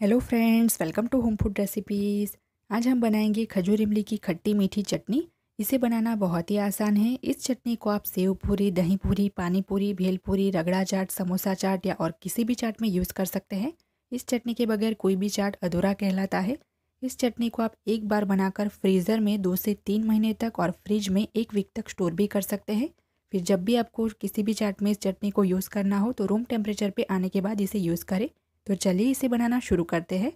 hello friends welcome to home food recipes आज हम बनाएंगे खजूर इमली की खट्टी मीठी चटनी इसे बनाना बहुत ही आसान है इस चटनी को आप सेव पूरी दही पूरी पानी पूरी भेल पूरी रगड़ा चाट समोसा चाट या और किसी भी चाट में यूज़ कर सकते हैं इस चटनी के बगैर कोई भी चाट अधूरा कहलाता है इस चटनी को आप एक बार बनाकर फ्रीज़र में दो से तीन महीने तक और फ्रिज में एक वीक तक स्टोर भी कर सकते हैं फिर जब भी आपको किसी भी चाट में इस चटनी को यूज़ करना हो तो रूम टेम्परेचर पर आने के बाद इसे यूज़ करें तो चलिए इसे बनाना शुरू करते हैं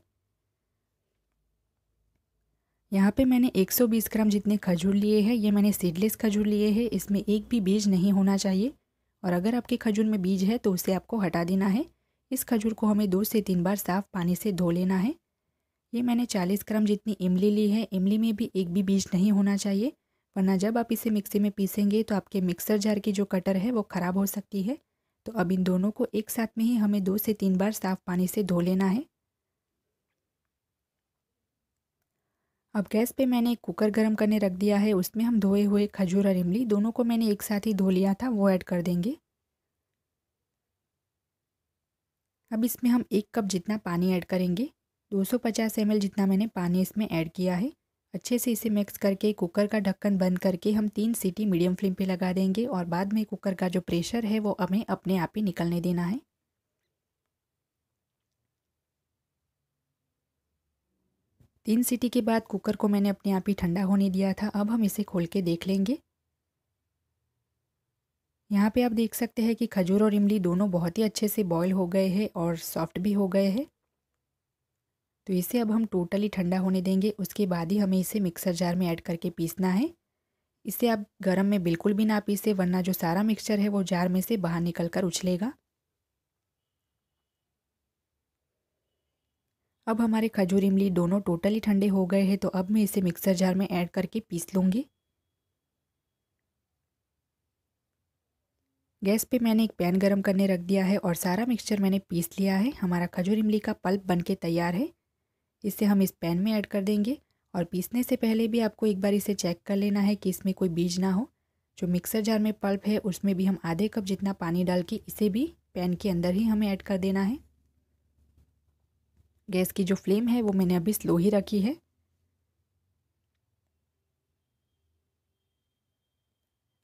यहाँ पे मैंने 120 ग्राम जितने खजूर लिए हैं ये मैंने सीडलेस खजूर लिए हैं इसमें एक भी बीज नहीं होना चाहिए और अगर आपके खजूर में बीज है तो उसे आपको हटा देना है इस खजूर को हमें दो से तीन बार साफ पानी से धो लेना है ये मैंने 40 ग्राम जितनी इमली ली है इमली में भी एक भी बीज नहीं होना चाहिए वरना जब आप इसे मिक्सी में पीसेंगे तो आपके मिक्सर जार की जो कटर है वो ख़राब हो सकती है तो अब इन दोनों को एक साथ में ही हमें दो से तीन बार साफ पानी से धो लेना है अब गैस पे मैंने एक कुकर गरम करने रख दिया है उसमें हम धोए हुए खजूर और इमली दोनों को मैंने एक साथ ही धो लिया था वो ऐड कर देंगे अब इसमें हम एक कप जितना पानी ऐड करेंगे 250 सौ जितना मैंने पानी इसमें ऐड किया है अच्छे से इसे मिक्स करके कुकर का ढक्कन बंद करके हम तीन सीटी मीडियम फ्लेम पे लगा देंगे और बाद में कुकर का जो प्रेशर है वो हमें अपने आप ही निकलने देना है तीन सीटी के बाद कुकर को मैंने अपने आप ही ठंडा होने दिया था अब हम इसे खोल के देख लेंगे यहाँ पे आप देख सकते हैं कि खजूर और इमली दोनों बहुत ही अच्छे से बॉईल हो गए हैं और सॉफ्ट भी हो गए हैं तो इसे अब हम टोटली ठंडा होने देंगे उसके बाद ही हमें इसे मिक्सर जार में ऐड करके पीसना है इसे आप गर्म में बिल्कुल भी ना पीसें वरना जो सारा मिक्सचर है वो जार में से बाहर निकल कर उछलेगा अब हमारे खजूर इमली दोनों टोटली ठंडे हो गए हैं तो अब मैं इसे मिक्सर जार में ऐड करके पीस लूँगी गैस पे मैंने एक पैन गरम करने रख दिया है और सारा मिक्सचर मैंने पीस लिया है हमारा खजूर इमली का पल्प बनके तैयार है इसे हम इस पैन में ऐड कर देंगे और पीसने से पहले भी आपको एक बार इसे चेक कर लेना है कि इसमें कोई बीज ना हो जो मिक्सर जार में पल्प है उसमें भी हम आधे कप जितना पानी डाल के इसे भी पैन के अंदर ही हमें ऐड कर देना है गैस की जो फ्लेम है वो मैंने अभी स्लो ही रखी है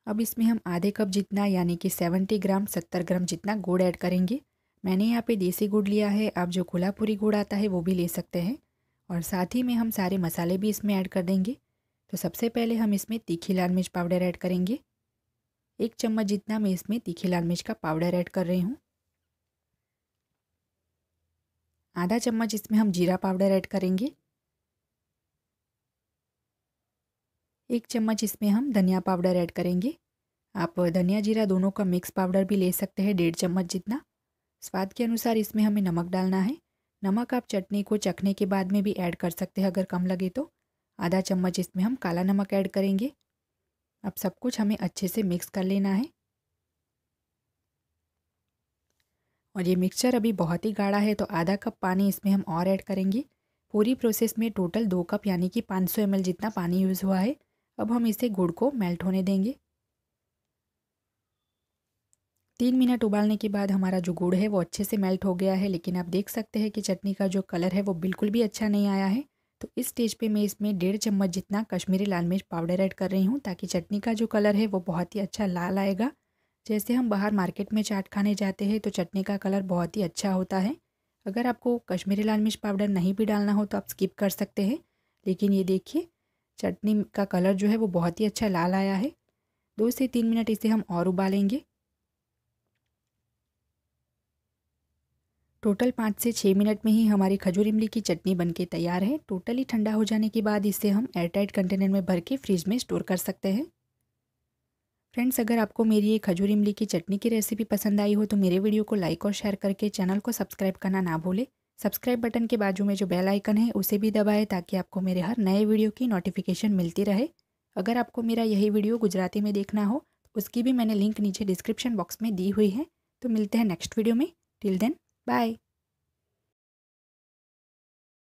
अब इसमें हम आधे कप जितना यानी कि सेवेंटी ग्राम सत्तर ग्राम जितना गुड़ ऐड करेंगे मैंने यहाँ पे देसी गुड़ लिया है आप जो कोल्हापुरी गुड़ आता है वो भी ले सकते हैं और साथ ही में हम सारे मसाले भी इसमें ऐड कर देंगे तो सबसे पहले हम इसमें तीखी लाल मिर्च पाउडर ऐड करेंगे एक चम्मच जितना मैं इसमें तीखी लाल मिर्च का पाउडर ऐड कर रही हूँ आधा चम्मच इसमें हम जीरा पाउडर ऐड करेंगे एक चम्मच इसमें हम धनिया पाउडर ऐड करेंगे आप धनिया जीरा दोनों का मिक्स पाउडर भी ले सकते हैं डेढ़ चम्मच जितना स्वाद के अनुसार इसमें हमें नमक डालना है नमक आप चटनी को चखने के बाद में भी ऐड कर सकते हैं अगर कम लगे तो आधा चम्मच इसमें हम काला नमक ऐड करेंगे अब सब कुछ हमें अच्छे से मिक्स कर लेना है और ये मिक्सचर अभी बहुत ही गाढ़ा है तो आधा कप पानी इसमें हम और ऐड करेंगे पूरी प्रोसेस में टोटल दो कप यानी कि 500 ml जितना पानी यूज़ हुआ है अब हम इसे गुड़ को मेल्ट होने देंगे तीन मिनट उबालने के बाद हमारा जो गुड़ है वो अच्छे से मेल्ट हो गया है लेकिन आप देख सकते हैं कि चटनी का जो कलर है वो बिल्कुल भी अच्छा नहीं आया है तो इस स्टेज पे मैं इसमें डेढ़ चम्मच जितना कश्मीरी लाल मिर्च पाउडर ऐड कर रही हूँ ताकि चटनी का जो कलर है वो बहुत ही अच्छा लाल आएगा जैसे हम बाहर मार्केट में चाट खाने जाते हैं तो चटनी का कलर बहुत ही अच्छा होता है अगर आपको कश्मीरी लाल मिर्च पाउडर नहीं भी डालना हो तो आप स्किप कर सकते हैं लेकिन ये देखिए चटनी का कलर जो है वो बहुत ही अच्छा लाल आया है दो से तीन मिनट इसे हम और उबालेंगे टोटल पाँच से छः मिनट में ही हमारी खजूर इमली की चटनी बनके तैयार है टोटली ठंडा हो जाने के बाद इसे हम एयरटाइट कंटेनर में भर के फ्रिज में स्टोर कर सकते हैं फ्रेंड्स अगर आपको मेरी ये खजूर इमली की चटनी की रेसिपी पसंद आई हो तो मेरे वीडियो को लाइक और शेयर करके चैनल को सब्सक्राइब करना ना भूले सब्सक्राइब बटन के बाजू में जो बेल आइकन है उसे भी दबाए ताकि आपको मेरे हर नए वीडियो की नोटिफिकेशन मिलती रहे अगर आपको मेरा यही वीडियो गुजराती में देखना हो उसकी भी मैंने लिंक नीचे डिस्क्रिप्शन बॉक्स में दी हुई है तो मिलते हैं नेक्स्ट वीडियो में टिल देन बाय